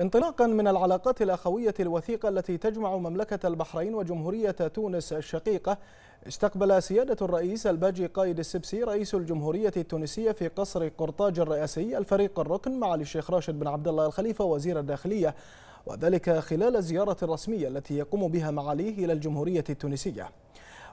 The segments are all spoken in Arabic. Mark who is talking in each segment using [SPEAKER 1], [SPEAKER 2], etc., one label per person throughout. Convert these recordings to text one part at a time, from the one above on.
[SPEAKER 1] انطلاقا من العلاقات الأخوية الوثيقة التي تجمع مملكة البحرين وجمهورية تونس الشقيقة استقبل سيادة الرئيس الباجي قايد السبسي رئيس الجمهورية التونسية في قصر قرطاج الرئاسي الفريق الركن معالي الشيخ راشد بن عبد الله الخليفة وزير الداخلية وذلك خلال الزيارة الرسمية التي يقوم بها معاليه إلى الجمهورية التونسية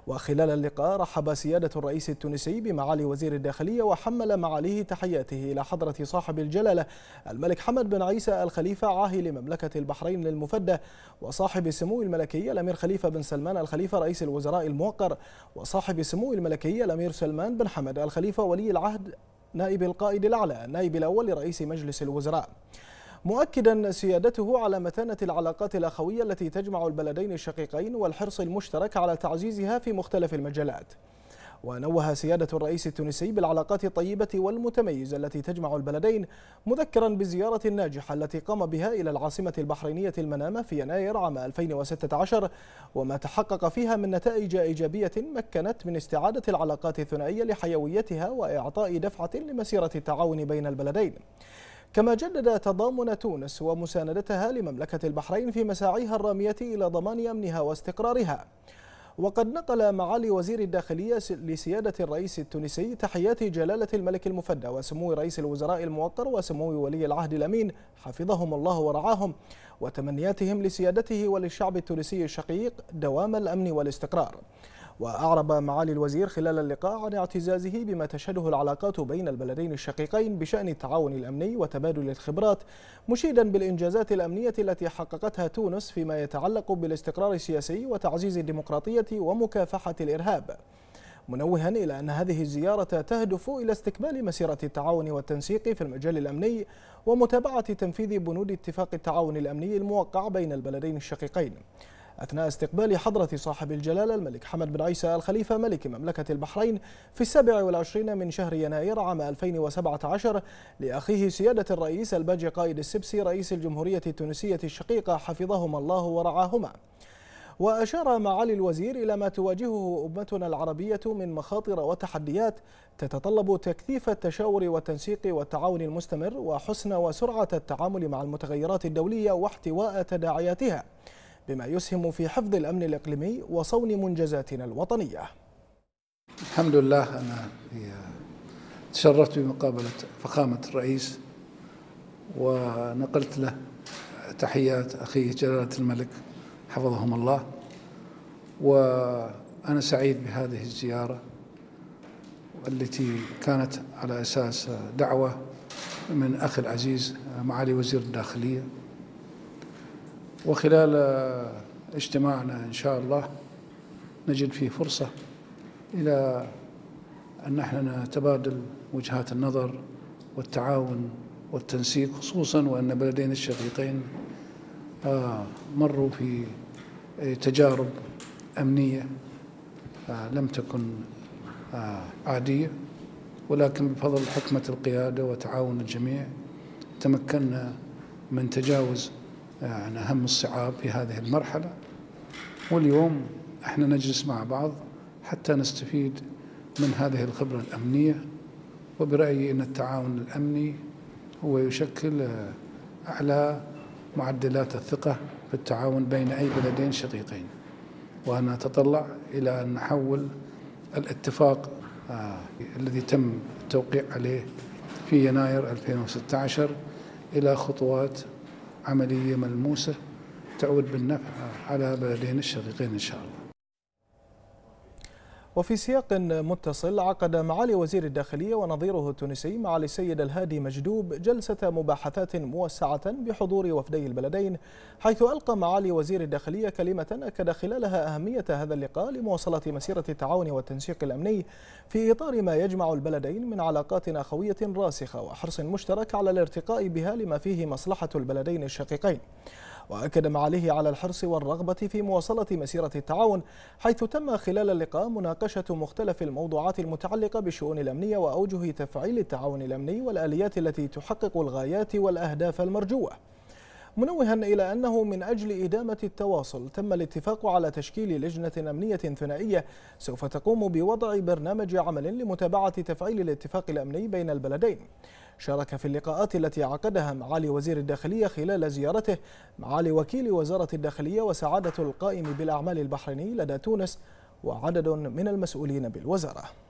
[SPEAKER 1] وخلال اللقاء رحب سيادة الرئيس التونسي بمعالي وزير الداخلية وحمل معاليه تحياته إلى حضرة صاحب الجلالة الملك حمد بن عيسى الخليفة عاهل مملكة البحرين للمفدى وصاحب السمو الملكي الأمير خليفة بن سلمان الخليفة رئيس الوزراء الموقر وصاحب السمو الملكي الأمير سلمان بن حمد الخليفة ولي العهد نائب القائد الأعلى النائب الأول لرئيس مجلس الوزراء مؤكدا سيادته على متانة العلاقات الأخوية التي تجمع البلدين الشقيقين والحرص المشترك على تعزيزها في مختلف المجالات ونوه سيادة الرئيس التونسي بالعلاقات الطيبة والمتميزة التي تجمع البلدين مذكرا بالزيارة الناجحة التي قام بها إلى العاصمة البحرينية المنامة في يناير عام 2016 وما تحقق فيها من نتائج إيجابية مكنت من استعادة العلاقات الثنائية لحيويتها وإعطاء دفعة لمسيرة التعاون بين البلدين كما جدد تضامن تونس ومساندتها لمملكة البحرين في مساعيها الرامية إلى ضمان أمنها واستقرارها وقد نقل معالي وزير الداخلية لسيادة الرئيس التونسي تحيات جلالة الملك المفدى وسمو رئيس الوزراء الموقر وسمو ولي العهد الأمين حفظهم الله ورعاهم وتمنياتهم لسيادته وللشعب التونسي الشقيق دوام الأمن والاستقرار وأعرب معالي الوزير خلال اللقاء عن اعتزازه بما تشهده العلاقات بين البلدين الشقيقين بشأن التعاون الأمني وتبادل الخبرات مشيدا بالإنجازات الأمنية التي حققتها تونس فيما يتعلق بالاستقرار السياسي وتعزيز الديمقراطية ومكافحة الإرهاب منوها إلى أن هذه الزيارة تهدف إلى استكمال مسيرة التعاون والتنسيق في المجال الأمني ومتابعة تنفيذ بنود اتفاق التعاون الأمني الموقع بين البلدين الشقيقين أثناء استقبال حضرة صاحب الجلالة الملك حمد بن عيسى الخليفة ملك مملكة البحرين في السابع والعشرين من شهر يناير عام 2017 لأخيه سيادة الرئيس الباجي قائد السبسي رئيس الجمهورية التونسية الشقيقة حفظهما الله ورعاهما وأشار معالي الوزير إلى ما تواجهه أمتنا العربية من مخاطر وتحديات تتطلب تكثيف التشاور والتنسيق والتعاون المستمر وحسن وسرعة التعامل مع المتغيرات الدولية واحتواء تداعياتها بما يسهم في حفظ الأمن الإقليمي وصون
[SPEAKER 2] منجزاتنا الوطنية الحمد لله أنا تشرفت بمقابلة فخامة الرئيس ونقلت له تحيات أخيه جلالة الملك حفظهم الله وأنا سعيد بهذه الزيارة التي كانت على أساس دعوة من أخي العزيز معالي وزير الداخلية وخلال اجتماعنا إن شاء الله نجد فيه فرصة إلى أن نحن نتبادل وجهات النظر والتعاون والتنسيق خصوصا وأن بلدين الشقيقين آه، مروا في آه، تجارب أمنية آه، لم تكن عادية ولكن بفضل حكمة القيادة وتعاون الجميع تمكنا من تجاوز يعني أهم الصعاب في هذه المرحلة واليوم احنا نجلس مع بعض حتى نستفيد من هذه الخبرة الأمنية وبرأيي أن التعاون الأمني هو يشكل أعلى معدلات الثقة في التعاون بين أي بلدين شقيقين وأنا أتطلع إلى أن نحول الاتفاق آه الذي تم التوقيع عليه في يناير 2016 إلى خطوات عملية ملموسة تعود بالنفع على بلدين الشقيقين إن شاء الله
[SPEAKER 1] وفي سياق متصل عقد معالي وزير الداخلية ونظيره التونسي معالي السيد الهادي مجدوب جلسة مباحثات موسعة بحضور وفدي البلدين حيث ألقى معالي وزير الداخلية كلمة أكد خلالها أهمية هذا اللقاء لمواصلة مسيرة التعاون والتنسيق الأمني في إطار ما يجمع البلدين من علاقات أخوية راسخة وحرص مشترك على الارتقاء بها لما فيه مصلحة البلدين الشقيقين وأكد معاليه على الحرص والرغبة في مواصلة مسيرة التعاون حيث تم خلال اللقاء مناقشة مختلف الموضوعات المتعلقة بالشؤون الأمنية وأوجه تفعيل التعاون الأمني والآليات التي تحقق الغايات والأهداف المرجوة منوها إلى أنه من أجل إدامة التواصل تم الاتفاق على تشكيل لجنة أمنية ثنائية سوف تقوم بوضع برنامج عمل لمتابعة تفعيل الاتفاق الأمني بين البلدين شارك في اللقاءات التي عقدها معالي وزير الداخلية خلال زيارته معالي وكيل وزارة الداخلية وسعادة القائم بالأعمال البحريني لدى تونس وعدد من المسؤولين بالوزارة